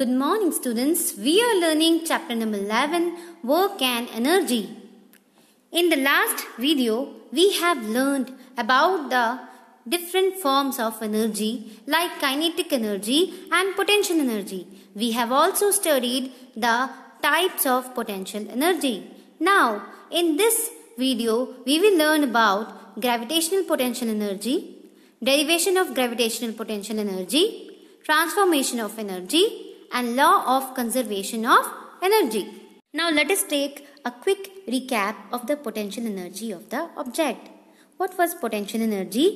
Good morning students. We are learning chapter number 11 work and energy. In the last video we have learned about the different forms of energy like kinetic energy and potential energy. We have also studied the types of potential energy. Now in this video we will learn about gravitational potential energy, derivation of gravitational potential energy, transformation of energy and law of conservation of energy. Now let us take a quick recap of the potential energy of the object. What was potential energy?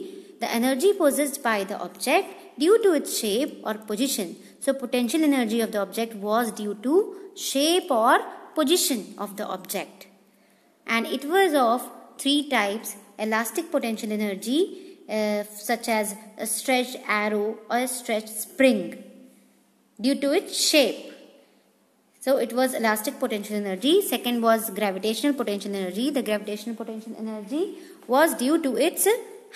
The energy possessed by the object due to its shape or position. So potential energy of the object was due to shape or position of the object. And it was of three types elastic potential energy uh, such as a stretched arrow or a stretched spring due to its shape. So it was elastic potential energy. Second was gravitational potential energy. The gravitational potential energy was due to its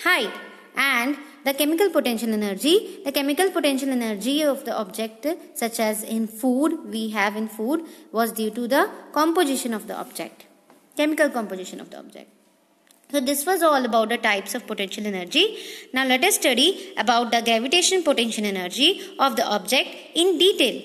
height. And the chemical potential energy, the chemical potential energy of the object such as in food, we have in food was due to the composition of the object, chemical composition of the object. So this was all about the types of potential energy. Now let us study about the gravitation potential energy of the object in detail.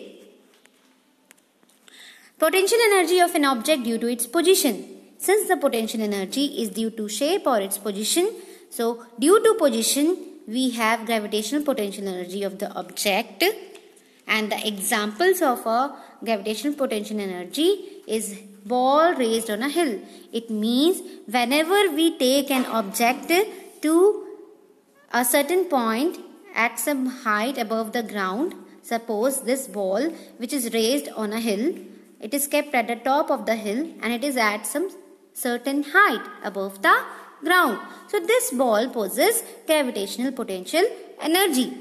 Potential energy of an object due to its position. Since the potential energy is due to shape or its position, so due to position we have gravitational potential energy of the object and the examples of a gravitational potential energy is ball raised on a hill. It means whenever we take an object to a certain point at some height above the ground, suppose this ball which is raised on a hill, it is kept at the top of the hill and it is at some certain height above the ground. So this ball possesses gravitational potential energy.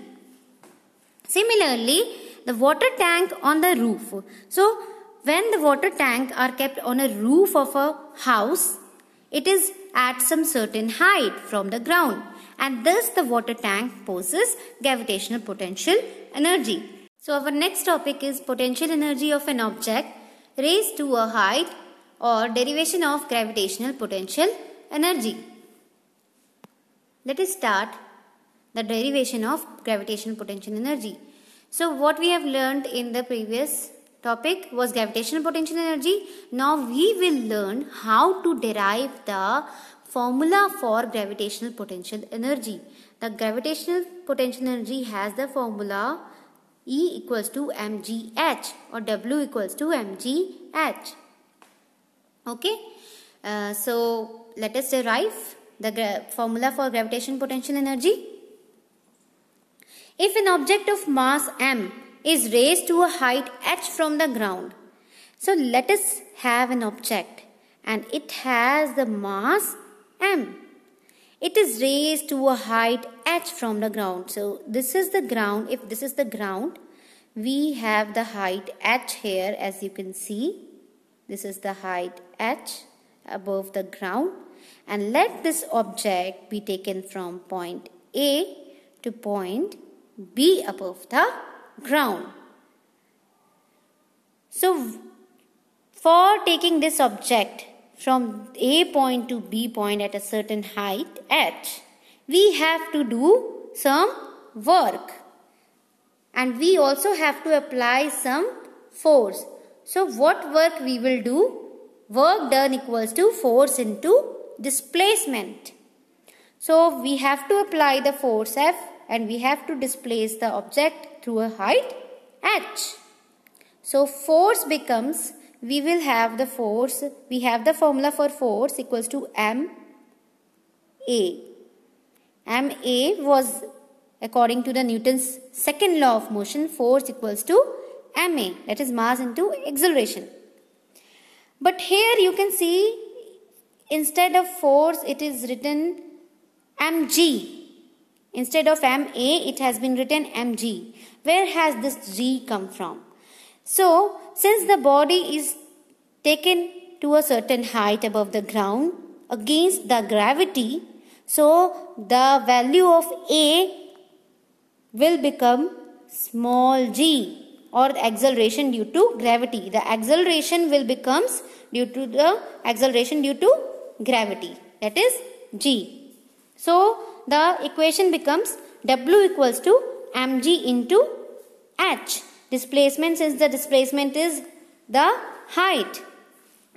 Similarly, the water tank on the roof. So when the water tank are kept on a roof of a house, it is at some certain height from the ground and thus the water tank poses gravitational potential energy. So our next topic is potential energy of an object raised to a height or derivation of gravitational potential energy. Let us start the derivation of gravitational potential energy. So what we have learned in the previous topic was gravitational potential energy. Now we will learn how to derive the formula for gravitational potential energy. The gravitational potential energy has the formula E equals to mgh or W equals to mgh. Okay. Uh, so let us derive the formula for gravitational potential energy. If an object of mass m is raised to a height h from the ground, so let us have an object and it has the mass m. It is raised to a height h from the ground. So this is the ground. If this is the ground, we have the height h here as you can see. This is the height h above the ground. And let this object be taken from point A to point be above the ground. So, for taking this object from A point to B point at a certain height h, we have to do some work and we also have to apply some force. So, what work we will do? Work done equals to force into displacement. So, we have to apply the force F and we have to displace the object through a height h. So force becomes, we will have the force, we have the formula for force equals to m a. m a was according to the Newton's second law of motion force equals to ma that is mass into acceleration. But here you can see instead of force it is written mg Instead of MA, it has been written MG. Where has this G come from? So, since the body is taken to a certain height above the ground against the gravity, so the value of A will become small g or acceleration due to gravity. The acceleration will becomes due to the acceleration due to gravity that is g. So the equation becomes W equals to mg into h. Displacement since the displacement is the height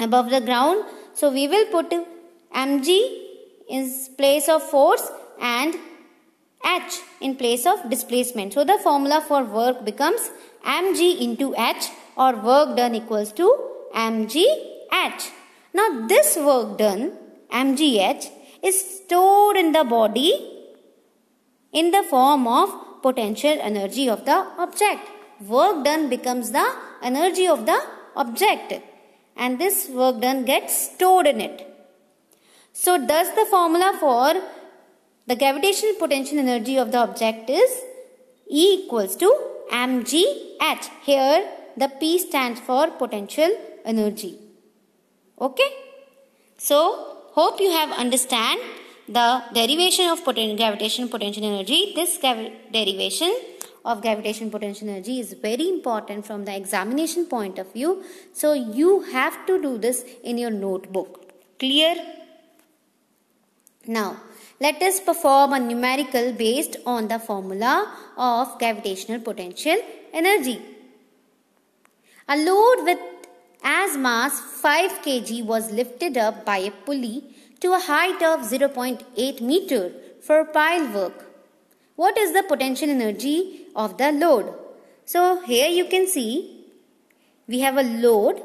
above the ground. So we will put mg in place of force and h in place of displacement. So the formula for work becomes mg into h or work done equals to mgh. Now this work done mgh is stored in the body in the form of potential energy of the object. Work done becomes the energy of the object and this work done gets stored in it. So thus the formula for the gravitational potential energy of the object is E equals to mgh. Here the P stands for potential energy. Okay. So Hope you have understand the derivation of gravitational gravitation potential energy. This derivation of gravitation potential energy is very important from the examination point of view. So you have to do this in your notebook. Clear? Now, let us perform a numerical based on the formula of gravitational potential energy. A load with as mass 5 kg was lifted up by a pulley to a height of 0.8 meter for pile work. What is the potential energy of the load? So here you can see we have a load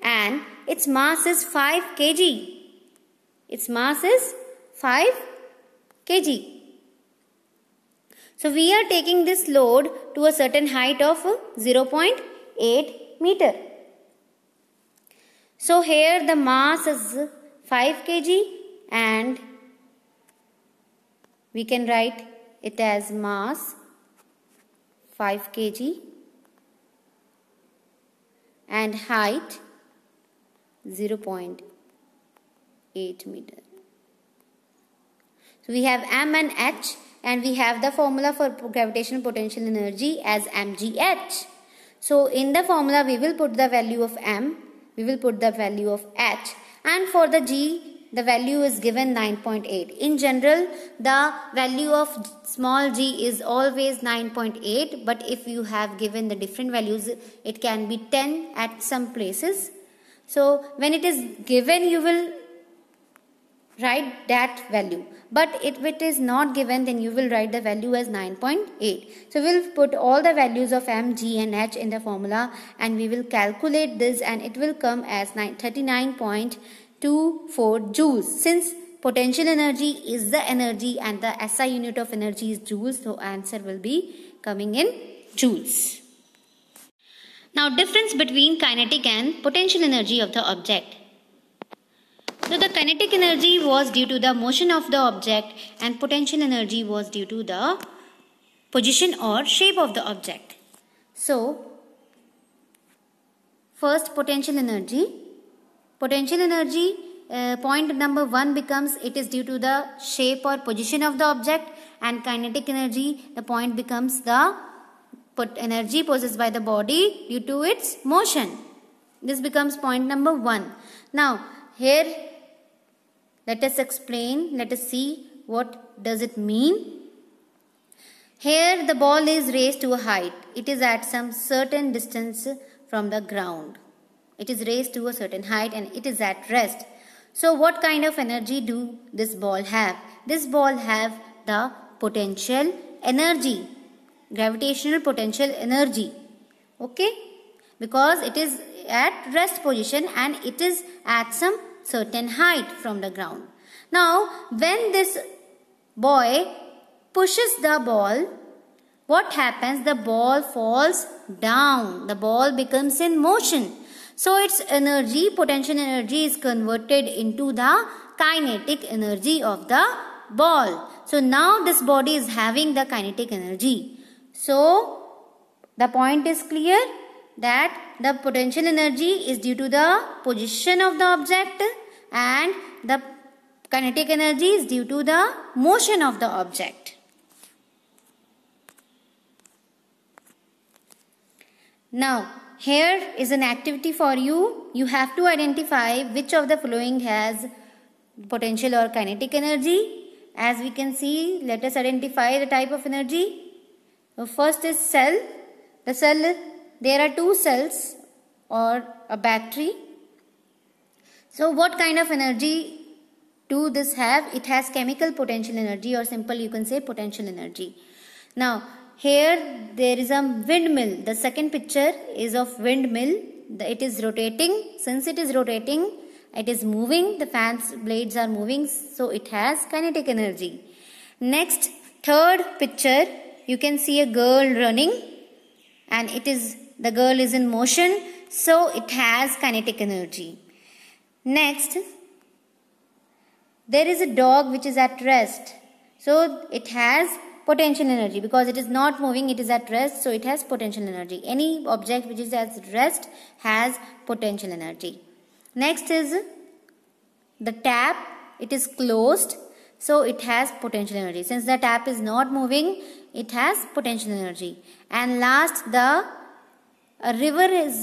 and its mass is 5 kg. Its mass is 5 kg. So we are taking this load to a certain height of 0.8 meter. So here the mass is 5 kg and we can write it as mass 5 kg and height 0.8 meter. So we have M and H and we have the formula for gravitational potential energy as MGH. So in the formula we will put the value of M we will put the value of h and for the g the value is given 9.8. In general, the value of small g is always 9.8 but if you have given the different values, it can be 10 at some places. So, when it is given, you will write that value but if it is not given then you will write the value as 9.8 so we'll put all the values of m g and h in the formula and we will calculate this and it will come as 39.24 joules since potential energy is the energy and the SI unit of energy is joules so answer will be coming in joules now difference between kinetic and potential energy of the object so the kinetic energy was due to the motion of the object and potential energy was due to the position or shape of the object. So first potential energy. Potential energy uh, point number one becomes it is due to the shape or position of the object and kinetic energy the point becomes the put energy possessed by the body due to its motion. This becomes point number one. Now here let us explain, let us see what does it mean. Here the ball is raised to a height. It is at some certain distance from the ground. It is raised to a certain height and it is at rest. So what kind of energy do this ball have? This ball have the potential energy. Gravitational potential energy. Okay? Because it is at rest position and it is at some certain height from the ground. Now, when this boy pushes the ball, what happens? The ball falls down. The ball becomes in motion. So, its energy, potential energy is converted into the kinetic energy of the ball. So, now this body is having the kinetic energy. So, the point is clear that the potential energy is due to the position of the object and the kinetic energy is due to the motion of the object. Now, here is an activity for you. You have to identify which of the following has potential or kinetic energy. As we can see, let us identify the type of energy. first is cell. The cell there are two cells or a battery. So what kind of energy do this have? It has chemical potential energy or simple you can say potential energy. Now here there is a windmill. The second picture is of windmill. it is rotating. Since it is rotating, it is moving. The fan's blades are moving. So it has kinetic energy. Next, third picture, you can see a girl running and it is the girl is in motion, so it has kinetic energy. Next, there is a dog which is at rest. So it has potential energy because it is not moving, it is at rest, so it has potential energy. Any object which is at rest has potential energy. Next is the tap, it is closed, so it has potential energy. Since the tap is not moving, it has potential energy. And last, the a river is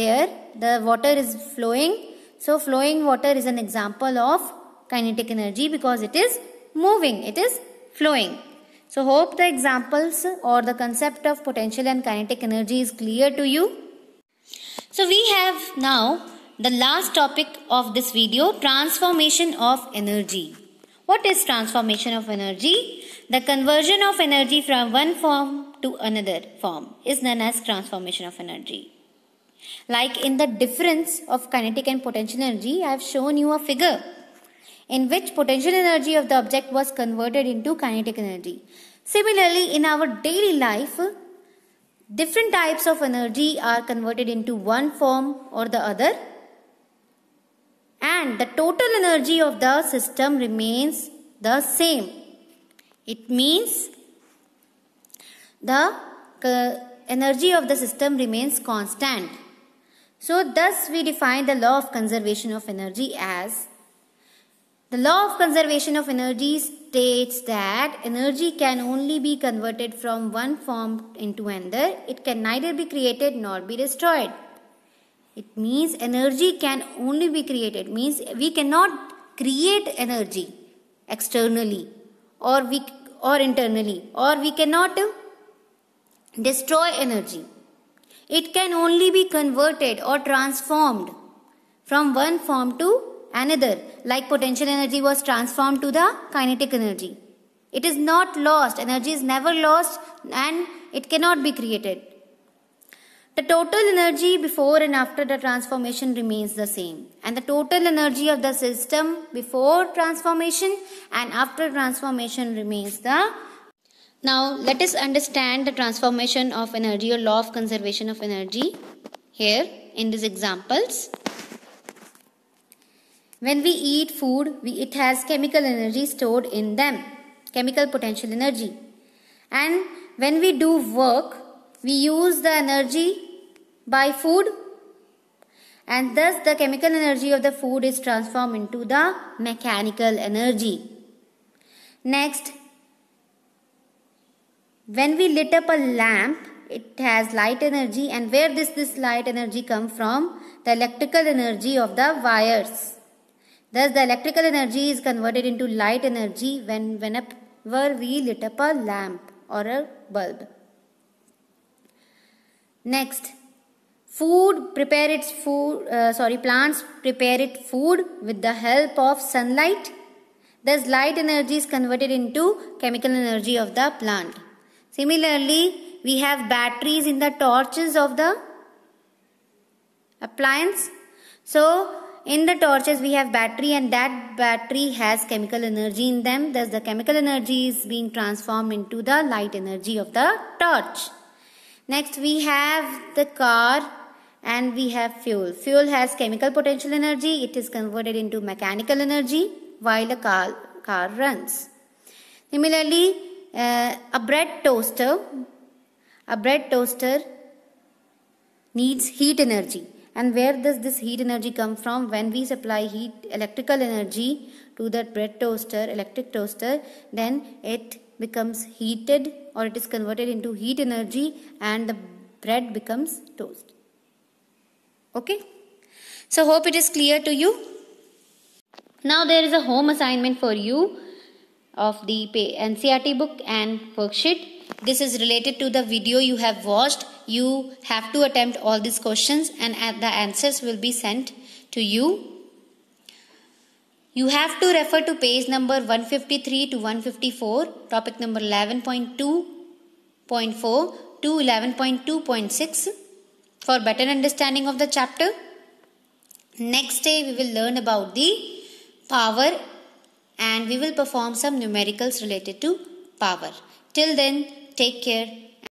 there the water is flowing so flowing water is an example of kinetic energy because it is moving it is flowing so hope the examples or the concept of potential and kinetic energy is clear to you so we have now the last topic of this video transformation of energy what is transformation of energy the conversion of energy from one form to another form is known as transformation of energy. Like in the difference of kinetic and potential energy, I have shown you a figure in which potential energy of the object was converted into kinetic energy. Similarly, in our daily life, different types of energy are converted into one form or the other and the total energy of the system remains the same. It means the energy of the system remains constant. So thus we define the law of conservation of energy as the law of conservation of energy states that energy can only be converted from one form into another. It can neither be created nor be destroyed. It means energy can only be created. Means we cannot create energy externally or we or internally or we cannot destroy energy. It can only be converted or transformed from one form to another, like potential energy was transformed to the kinetic energy. It is not lost, energy is never lost and it cannot be created. The total energy before and after the transformation remains the same. And the total energy of the system before transformation and after transformation remains the now let us understand the transformation of energy or law of conservation of energy here in these examples. When we eat food, we, it has chemical energy stored in them, chemical potential energy. And when we do work, we use the energy by food and thus the chemical energy of the food is transformed into the mechanical energy. Next, when we lit up a lamp it has light energy and where does this light energy come from the electrical energy of the wires thus the electrical energy is converted into light energy when whenever we lit up a lamp or a bulb next food prepare its food uh, sorry plants prepare its food with the help of sunlight thus light energy is converted into chemical energy of the plant Similarly, we have batteries in the torches of the appliance. So, in the torches we have battery and that battery has chemical energy in them. Thus, the chemical energy is being transformed into the light energy of the torch. Next, we have the car and we have fuel. Fuel has chemical potential energy. It is converted into mechanical energy while the car, car runs. Similarly, uh, a bread toaster, a bread toaster needs heat energy. And where does this heat energy come from? When we supply heat, electrical energy to that bread toaster, electric toaster, then it becomes heated or it is converted into heat energy and the bread becomes toast. Okay? So hope it is clear to you. Now there is a home assignment for you of the NCRT book and worksheet. This is related to the video you have watched. You have to attempt all these questions and the answers will be sent to you. You have to refer to page number 153 to 154, topic number 11.2.4 to 11.2.6 for better understanding of the chapter. Next day we will learn about the power and we will perform some numericals related to power. Till then, take care.